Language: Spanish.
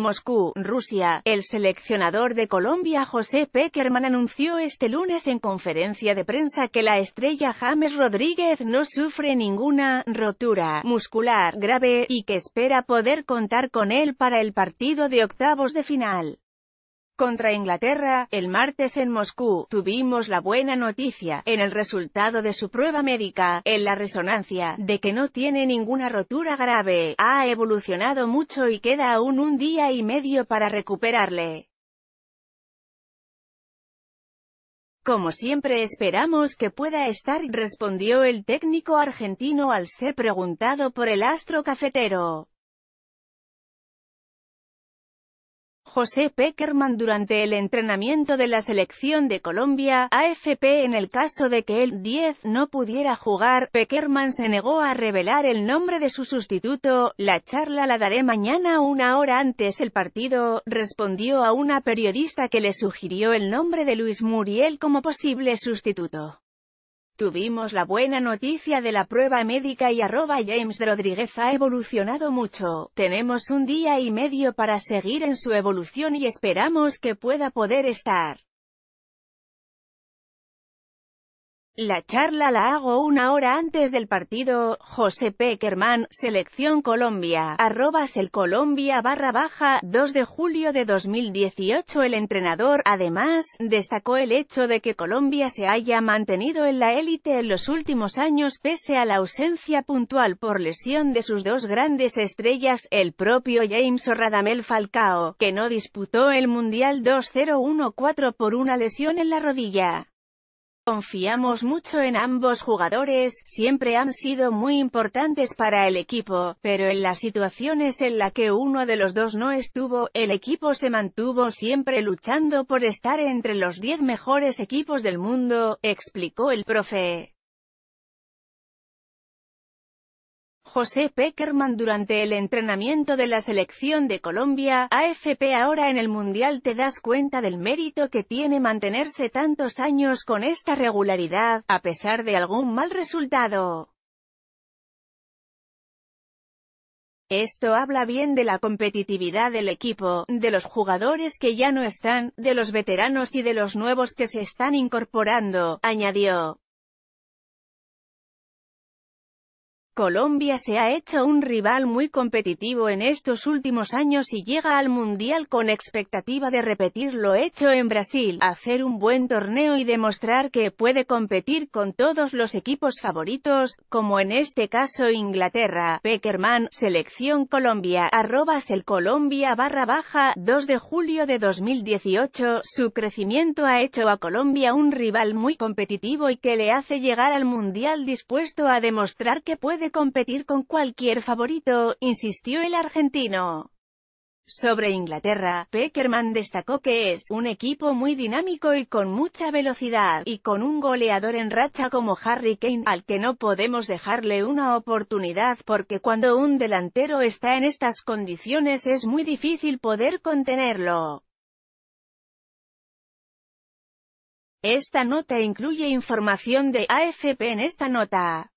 Moscú, Rusia, el seleccionador de Colombia José Peckerman anunció este lunes en conferencia de prensa que la estrella James Rodríguez no sufre ninguna rotura muscular grave y que espera poder contar con él para el partido de octavos de final contra Inglaterra, el martes en Moscú, tuvimos la buena noticia, en el resultado de su prueba médica, en la resonancia, de que no tiene ninguna rotura grave, ha evolucionado mucho y queda aún un día y medio para recuperarle. Como siempre esperamos que pueda estar, respondió el técnico argentino al ser preguntado por el astro cafetero. José Peckerman durante el entrenamiento de la selección de Colombia, AFP en el caso de que el 10 no pudiera jugar, Peckerman se negó a revelar el nombre de su sustituto, la charla la daré mañana una hora antes el partido, respondió a una periodista que le sugirió el nombre de Luis Muriel como posible sustituto. Tuvimos la buena noticia de la prueba médica y arroba James Rodríguez ha evolucionado mucho. Tenemos un día y medio para seguir en su evolución y esperamos que pueda poder estar La charla la hago una hora antes del partido. José Peckerman, Selección Colombia, arrobas el Colombia barra baja, 2 de julio de 2018 El entrenador, además, destacó el hecho de que Colombia se haya mantenido en la élite en los últimos años pese a la ausencia puntual por lesión de sus dos grandes estrellas, el propio James Radamel Falcao, que no disputó el Mundial 2014 por una lesión en la rodilla. Confiamos mucho en ambos jugadores, siempre han sido muy importantes para el equipo, pero en las situaciones en las que uno de los dos no estuvo, el equipo se mantuvo siempre luchando por estar entre los 10 mejores equipos del mundo, explicó el profe. José Peckerman durante el entrenamiento de la selección de Colombia, AFP ahora en el Mundial te das cuenta del mérito que tiene mantenerse tantos años con esta regularidad, a pesar de algún mal resultado. Esto habla bien de la competitividad del equipo, de los jugadores que ya no están, de los veteranos y de los nuevos que se están incorporando, añadió. Colombia se ha hecho un rival muy competitivo en estos últimos años y llega al Mundial con expectativa de repetir lo hecho en Brasil, hacer un buen torneo y demostrar que puede competir con todos los equipos favoritos, como en este caso Inglaterra, Peckerman, Selección Colombia, arrobas el Colombia barra baja, 2 de julio de 2018, su crecimiento ha hecho a Colombia un rival muy competitivo y que le hace llegar al Mundial dispuesto a demostrar que puede de competir con cualquier favorito, insistió el argentino. Sobre Inglaterra, Peckerman destacó que es un equipo muy dinámico y con mucha velocidad, y con un goleador en racha como Harry Kane, al que no podemos dejarle una oportunidad porque cuando un delantero está en estas condiciones es muy difícil poder contenerlo. Esta nota incluye información de AFP en esta nota.